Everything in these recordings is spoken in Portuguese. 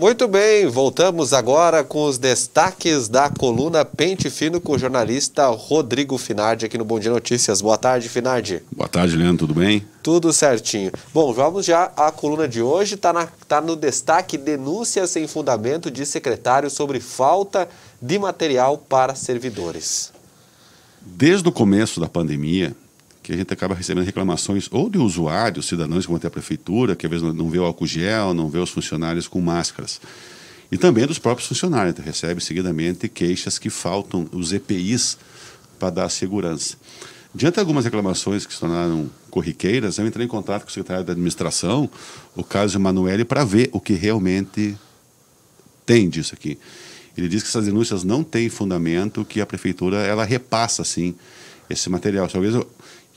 Muito bem, voltamos agora com os destaques da coluna Pente Fino com o jornalista Rodrigo Finardi aqui no Bom Dia Notícias. Boa tarde, Finardi. Boa tarde, Leandro, tudo bem? Tudo certinho. Bom, vamos já à coluna de hoje. Está tá no destaque denúncia sem fundamento de secretário sobre falta de material para servidores. Desde o começo da pandemia, que a gente acaba recebendo reclamações ou de usuários, cidadãos que vão até a prefeitura, que às vezes não vê o álcool gel, não vê os funcionários com máscaras. E também dos próprios funcionários, então, recebe seguidamente queixas que faltam os EPIs para dar segurança. Diante de algumas reclamações que se tornaram corriqueiras, eu entrei em contato com o secretário da administração, o Carlos Emanuele, para ver o que realmente tem disso aqui. Ele diz que essas denúncias não têm fundamento, que a prefeitura ela repassa, sim, esse material. Talvez eu,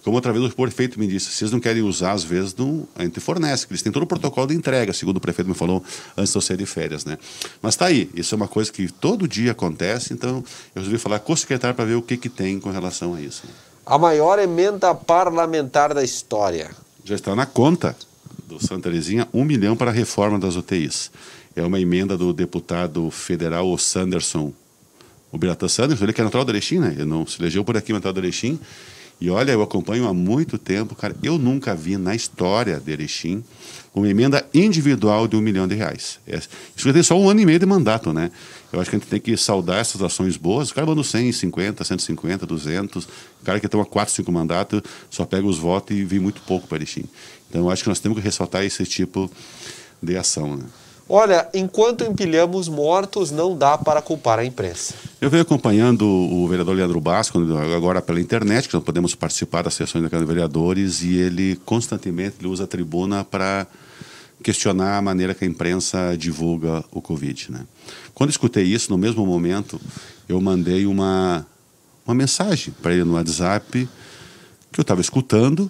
como outra vez o prefeito me disse, vocês não querem usar, às vezes não, a gente fornece, eles têm todo o protocolo de entrega, segundo o prefeito me falou antes de eu sair de férias, né? Mas está aí, isso é uma coisa que todo dia acontece, então eu resolvi falar com o secretário para ver o que, que tem com relação a isso. Né? A maior emenda parlamentar da história. Já está na conta do Santa Teresinha, um milhão para a reforma das UTIs. É uma emenda do deputado federal o Sanderson o Biratan Sanderson, ele que é natural do Erechim, né? Ele não se elegeu por aqui, mas natural do Erechim. E olha, eu acompanho há muito tempo, cara. Eu nunca vi na história de Erechim uma emenda individual de um milhão de reais. É, isso já tem só um ano e meio de mandato, né? Eu acho que a gente tem que saudar essas ações boas. O cara mandou 100, 50, 150, 200. O cara que toma 4, 5 mandatos só pega os votos e vem muito pouco para Erechim. Então, eu acho que nós temos que ressaltar esse tipo de ação, né? Olha, enquanto empilhamos mortos, não dá para culpar a imprensa. Eu venho acompanhando o vereador Leandro Basco, agora pela internet, que nós podemos participar das sessões da Câmara de Vereadores, e ele constantemente usa a tribuna para questionar a maneira que a imprensa divulga o Covid. Né? Quando escutei isso, no mesmo momento, eu mandei uma, uma mensagem para ele no WhatsApp, que eu estava escutando,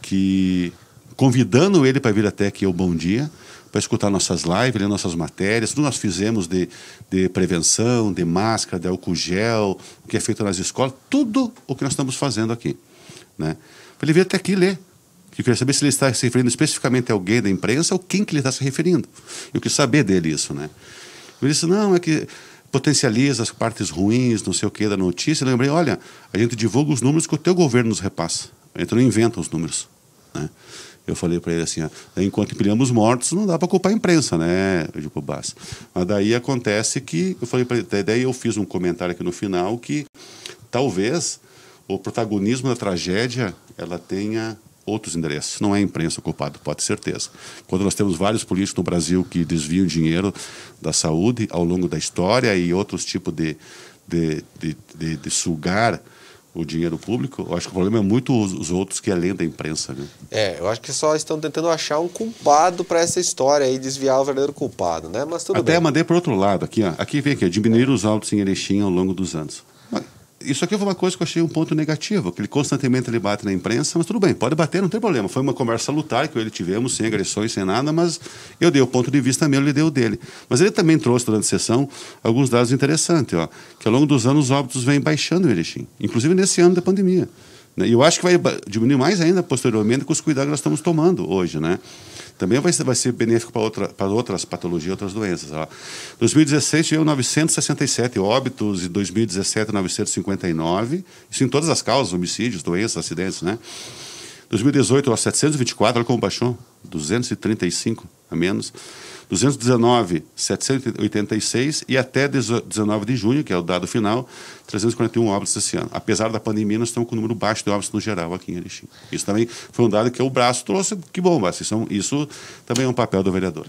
que convidando ele para vir até aqui ao Bom Dia, para escutar nossas lives, ler nossas matérias, tudo nós fizemos de, de prevenção, de máscara, de álcool gel, o que é feito nas escolas, tudo o que nós estamos fazendo aqui. Né? ele veio até aqui ler. Eu queria saber se ele está se referindo especificamente a alguém da imprensa ou quem que ele está se referindo. Eu quis saber dele isso, né? Ele disse, não, é que potencializa as partes ruins, não sei o que, da notícia. Eu lembrei, olha, a gente divulga os números que o teu governo nos repassa. A gente não inventa os números, né? Eu falei para ele assim, ó, enquanto empilhamos mortos, não dá para culpar a imprensa, né, de Cubás. Mas daí acontece que eu falei para ele, daí eu fiz um comentário aqui no final que talvez o protagonismo da tragédia ela tenha outros endereços. Não é a imprensa culpada, culpado, pode ter certeza. Quando nós temos vários políticos no Brasil que desviam dinheiro da saúde ao longo da história e outros tipos de, de, de, de, de sugar o dinheiro público. Eu acho que o problema é muito os, os outros que além é da imprensa, né? É, eu acho que só estão tentando achar um culpado para essa história e desviar o verdadeiro culpado, né? Mas tudo Até bem. mandei para outro lado aqui, ó. Aqui vem aqui, diminuir os autos em Erechim ao longo dos anos isso aqui foi uma coisa que eu achei um ponto negativo, que ele constantemente ele bate na imprensa, mas tudo bem, pode bater, não tem problema. Foi uma conversa lutar que eu ele tivemos, sem agressões, sem nada, mas eu dei o ponto de vista meu, ele deu o dele. Mas ele também trouxe durante a sessão alguns dados interessantes, ó, que ao longo dos anos os óbitos vêm baixando em Erechim, inclusive nesse ano da pandemia. Né? E eu acho que vai diminuir mais ainda posteriormente com os cuidados que nós estamos tomando hoje, né? também vai ser, vai ser benéfico para, outra, para outras patologias, outras doenças. Ó. 2016 tivemos 967 óbitos, e 2017 959, isso em todas as causas, homicídios, doenças, acidentes, né? 2018, 724, olha como baixou. 235 a menos, 219, 786 e até 19 de junho, que é o dado final, 341 óbitos esse ano. Apesar da pandemia, nós estamos com um número baixo de óbitos no geral aqui em Erechim. Isso também foi um dado que o braço trouxe. Que bom, mas isso, é isso também é um papel do vereador.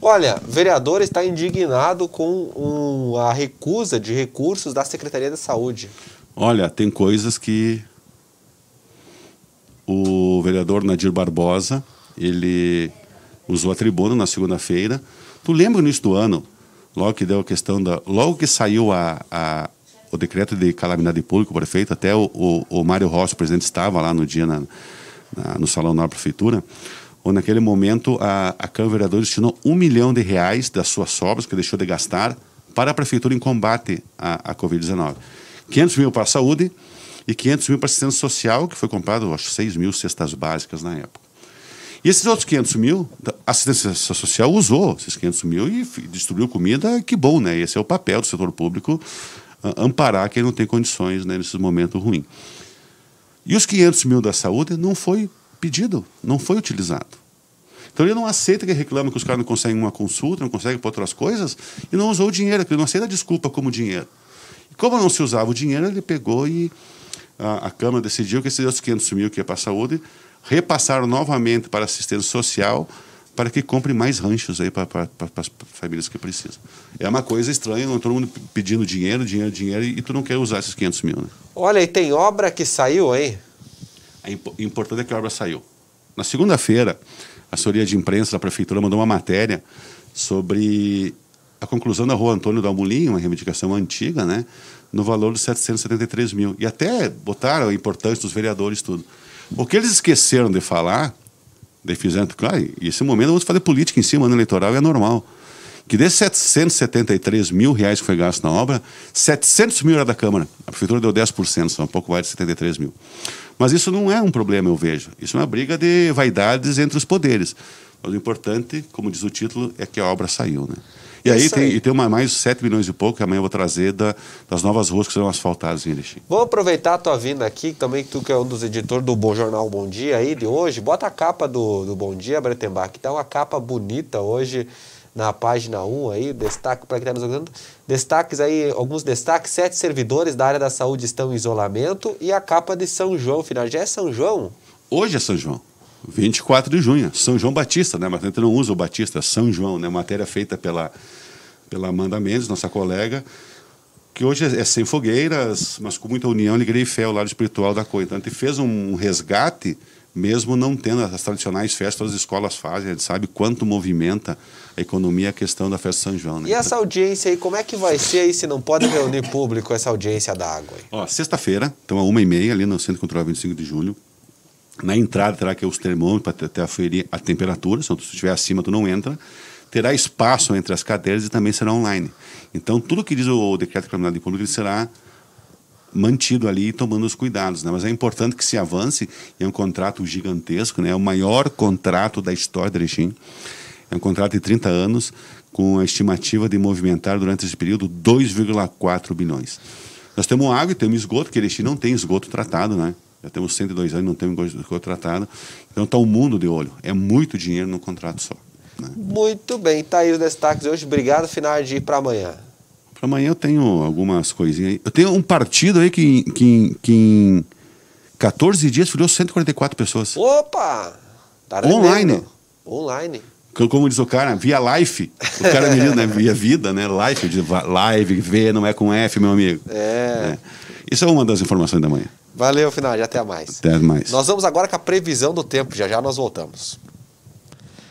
Olha, vereador está indignado com um, a recusa de recursos da Secretaria da Saúde. Olha, tem coisas que o vereador Nadir Barbosa ele usou a tribuna na segunda-feira. Tu lembra no início do ano, logo que deu a questão da. Logo que saiu a, a o decreto de calamidade pública, o prefeito, até o, o, o Mário Rossi, o presidente, estava lá no dia na, na, no salão da prefeitura, onde naquele momento a, a Câmara Vereadora destinou um milhão de reais das suas obras que deixou de gastar para a prefeitura em combate à, à Covid-19. 500 mil para a saúde e 500 mil para assistência social, que foi comprado, acho, 6 mil cestas básicas na época. E esses outros 500 mil, tá, a assistência social usou esses 500 mil e distribuiu comida, que bom, né? Esse é o papel do setor público, amparar quem não tem condições né, nesse momento ruim. E os 500 mil da saúde não foi pedido, não foi utilizado. Então ele não aceita que reclama que os caras não conseguem uma consulta, não conseguem para outras coisas, e não usou o dinheiro, ele não aceita a desculpa como dinheiro. E como não se usava o dinheiro, ele pegou e a, a Câmara decidiu que esses 500 mil que ia para a saúde repassaram novamente para assistência social para que compre mais ranchos aí para, para, para, as famílias que precisam. É uma coisa estranha, é todo mundo pedindo dinheiro, dinheiro, dinheiro, e tu não quer usar esses 500 mil, né? Olha, e tem obra que saiu aí? O imp importante é que a obra saiu. Na segunda-feira, a assessoria de imprensa da prefeitura mandou uma matéria sobre a conclusão da rua Antônio Dalmulin, uma reivindicação antiga, né? No valor de 773 mil. E até botaram a importância dos vereadores, tudo. O que eles esqueceram de falar, de fizeram, claro, esse momento vamos fazer política em cima, ano eleitoral é normal. Que desses 773 mil reais que foi gasto na obra, 700 mil era da Câmara. A Prefeitura deu 10%, são um pouco mais de 73 mil. Mas isso não é um problema, eu vejo. Isso é uma briga de vaidades entre os poderes. Mas o importante, como diz o título, é que a obra saiu, né? E aí, tem, aí. E tem uma, mais 7 milhões e pouco que amanhã eu vou trazer da, das novas ruas que serão asfaltadas em Erechim. Vamos aproveitar a tua vinda aqui, também tu que é um dos editores do Bom Jornal Bom Dia aí de hoje. Bota a capa do, do Bom Dia, Bretenbach, que tá uma capa bonita hoje na página 1 aí, destaque para quem está nos ouvindo. Destaques aí, alguns destaques. Sete servidores da área da saúde estão em isolamento e a capa de São João, final. Já é São João? Hoje é São João. 24 de junho, São João Batista, né? Mas a gente não usa o Batista, São João, né? Matéria feita pela, pela Amanda Mendes, nossa colega, que hoje é sem fogueiras, mas com muita união, alegria e fé, ao lado espiritual da coisa. Então a gente fez um resgate, mesmo não tendo as tradicionais festas, as escolas fazem, a gente sabe quanto movimenta a economia a questão da festa São João. Né? E essa audiência aí, como é que vai ser aí se não pode reunir público essa audiência da água? sexta-feira, então a uma e meia ali no Centro Cultural 25 de Julho, na entrada terá que os termômetros para até aferir a temperatura, se estiver acima tu não entra. Terá espaço entre as cadeiras e também será online. Então tudo que diz o decreto de criminalidade pública será mantido ali tomando os cuidados, né? Mas é importante que se avance, é um contrato gigantesco, né? É o maior contrato da história da Erechim. É um contrato de 30 anos com a estimativa de movimentar durante esse período 2,4 bilhões. Nós temos água e temos esgoto, que Erechim não tem esgoto tratado, né? Já temos 102 anos, não temos contratado. Então está o um mundo de olho. É muito dinheiro num contrato só. Né? Muito bem, está aí os destaques de hoje. Obrigado, final de ir para amanhã. Para amanhã eu tenho algumas coisinhas aí. Eu tenho um partido aí que, que, que em 14 dias filiou 144 pessoas. Opa! Tá Online. Online. Como diz o cara, via life. O cara me menino, né? Via vida, né? Life. Live, V, não é com F, meu amigo. É. é. Isso é uma das informações da manhã. Valeu, final. Até mais. Até mais. Nós vamos agora com a previsão do tempo. Já já nós voltamos.